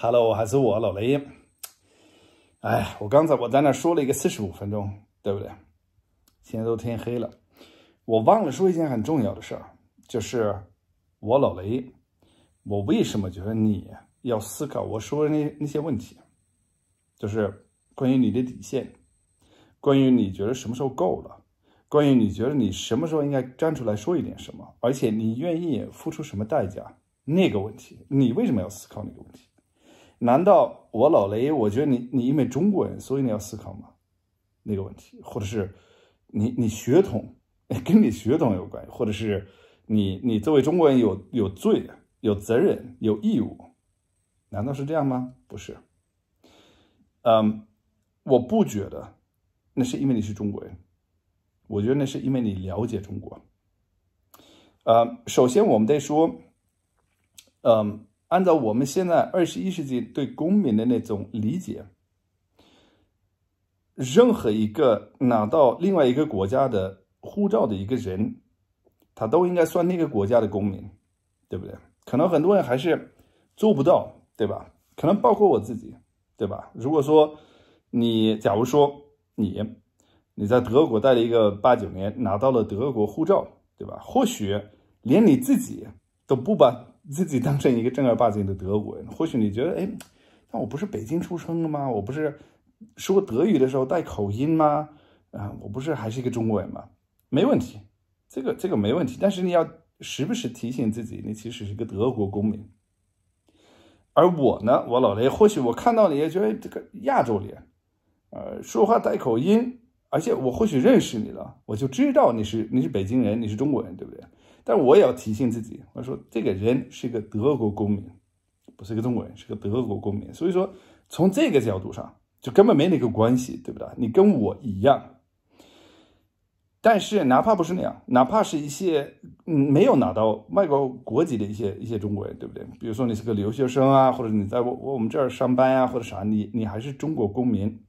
Hello，还是我老雷。哎，我刚才我在那说了一个四十五分钟，对不对？现在都天黑了，我忘了说一件很重要的事儿，就是我老雷，我为什么觉得你要思考我说的那那些问题，就是关于你的底线，关于你觉得什么时候够了，关于你觉得你什么时候应该站出来说一点什么，而且你愿意付出什么代价，那个问题，你为什么要思考那个问题？难道我老雷？我觉得你，你因为中国人，所以你要思考吗？那个问题，或者是你，你血统 跟你血统有关系，或者是你，你作为中国人有有罪有责任，有义务？难道是这样吗？不是。嗯，我不觉得那是因为你是中国人，我觉得那是因为你了解中国。呃，首先我们得说，嗯。按照我们现在二十一世纪对公民的那种理解，任何一个拿到另外一个国家的护照的一个人，他都应该算那个国家的公民，对不对？可能很多人还是做不到，对吧？可能包括我自己，对吧？如果说你，假如说你，你在德国待了一个八九年，拿到了德国护照，对吧？或许连你自己都不把自己当成一个正儿八经的德国人，或许你觉得，哎，但我不是北京出生的吗？我不是说德语的时候带口音吗？啊，我不是还是一个中国人吗？没问题，这个这个没问题。但是你要时不时提醒自己，你其实是一个德国公民。而我呢，我老雷，或许我看到你也觉得这个亚洲脸，呃，说话带口音，而且我或许认识你了，我就知道你是你是北京人，你是中国人，对不对？但我也要提醒自己，我说这个人是一个德国公民，不是一个中国人，是个德国公民。所以说，从这个角度上，就根本没那个关系，对不对？你跟我一样。但是哪怕不是那样，哪怕是一些嗯没有拿到外国国籍的一些一些中国人，对不对？比如说你是个留学生啊，或者你在我我我们这儿上班呀，或者啥，你你还是中国公民，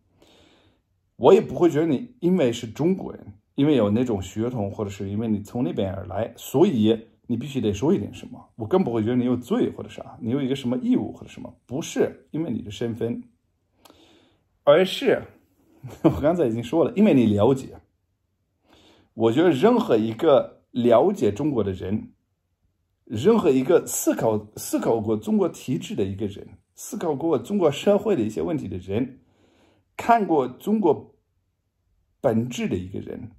我也不会觉得你因为是中国人。因为有那种血统，或者是因为你从那边而来，所以你必须得说一点什么。我更不会觉得你有罪，或者啥，你有一个什么义务或者什么？不是因为你的身份，而是我刚才已经说了，因为你了解。我觉得任何一个了解中国的人，任何一个思考思考过中国体制的一个人，思考过中国社会的一些问题的人，看过中国本质的一个人。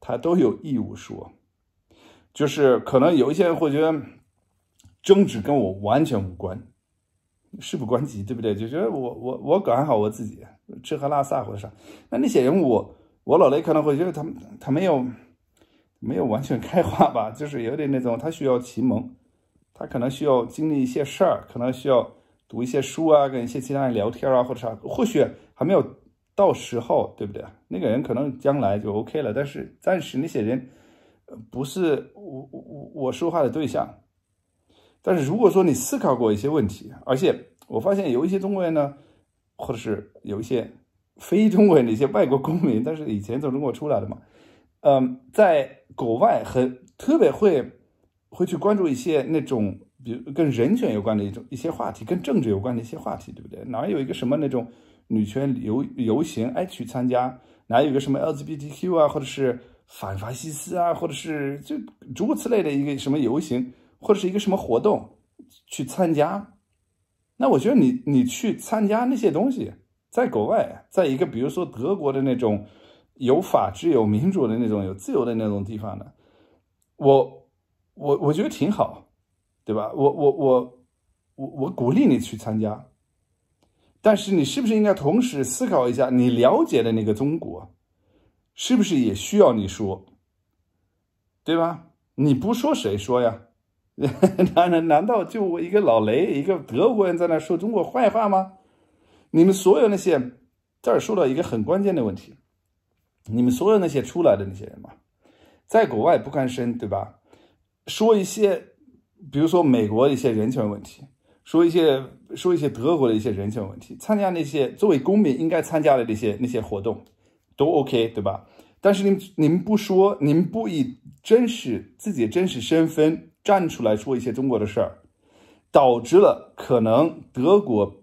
他都有义务说，就是可能有一些人会觉得争执跟我完全无关，事不关己，对不对？就觉得我我我管好我自己，吃喝拉撒或者啥。那那些人，我我老雷可能会觉得他他没有没有完全开化吧，就是有点那种他需要启蒙，他可能需要经历一些事儿，可能需要读一些书啊，跟一些其他人聊天啊或者啥，或许还没有。到时候对不对那个人可能将来就 OK 了，但是暂时那些人，不是我我我说话的对象。但是如果说你思考过一些问题，而且我发现有一些中国人呢，或者是有一些非中国人，的一些外国公民，但是以前从中国出来的嘛，嗯，在国外很特别会会去关注一些那种，比如跟人权有关的一种一些话题，跟政治有关的一些话题，对不对？哪有一个什么那种？女权游游行，哎，去参加哪有个什么 LGBTQ 啊，或者是反法西斯啊，或者是就诸如此类的一个什么游行，或者是一个什么活动去参加？那我觉得你你去参加那些东西，在国外，在一个比如说德国的那种有法治、有民主的那种、有自由的那种地方呢，我我我觉得挺好，对吧？我我我我我鼓励你去参加。但是你是不是应该同时思考一下，你了解的那个中国，是不是也需要你说？对吧？你不说谁说呀？难难道就我一个老雷，一个德国人在那说中国坏话吗？你们所有那些这儿说到一个很关键的问题，你们所有那些出来的那些人嘛，在国外不吭声，对吧？说一些，比如说美国一些人权问题。说一些说一些德国的一些人权问题，参加那些作为公民应该参加的那些那些活动，都 OK 对吧？但是您您不说，您不以真实自己的真实身份站出来说一些中国的事儿，导致了可能德国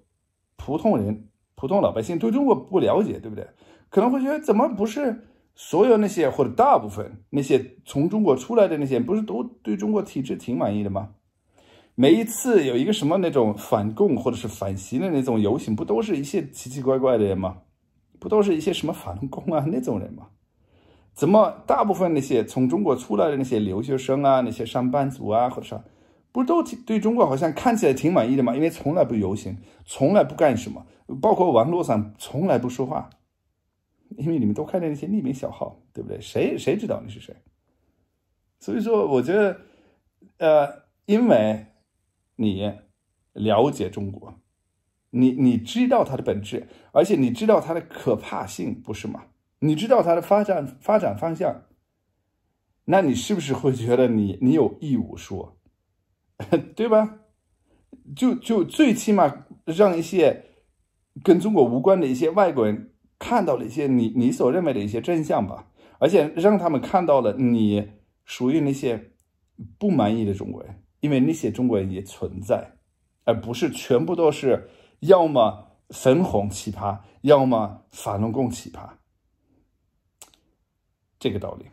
普通人普通老百姓对中国不了解，对不对？可能会觉得怎么不是所有那些或者大部分那些从中国出来的那些不是都对中国体制挺满意的吗？每一次有一个什么那种反共或者是反习的那种游行，不都是一些奇奇怪怪的人吗？不都是一些什么反共啊那种人吗？怎么大部分那些从中国出来的那些留学生啊、那些上班族啊，或者啥，不都挺对中国好像看起来挺满意的吗？因为从来不游行，从来不干什么，包括网络上从来不说话，因为你们都开的那些匿名小号，对不对？谁谁知道你是谁？所以说，我觉得，呃，因为。你了解中国，你你知道它的本质，而且你知道它的可怕性，不是吗？你知道它的发展发展方向，那你是不是会觉得你你有义务说，对吧？就就最起码让一些跟中国无关的一些外国人看到了一些你你所认为的一些真相吧，而且让他们看到了你属于那些不满意的中国人。因为那些中国人也存在，而不是全部都是要么粉红奇葩，要么法轮功奇葩，这个道理。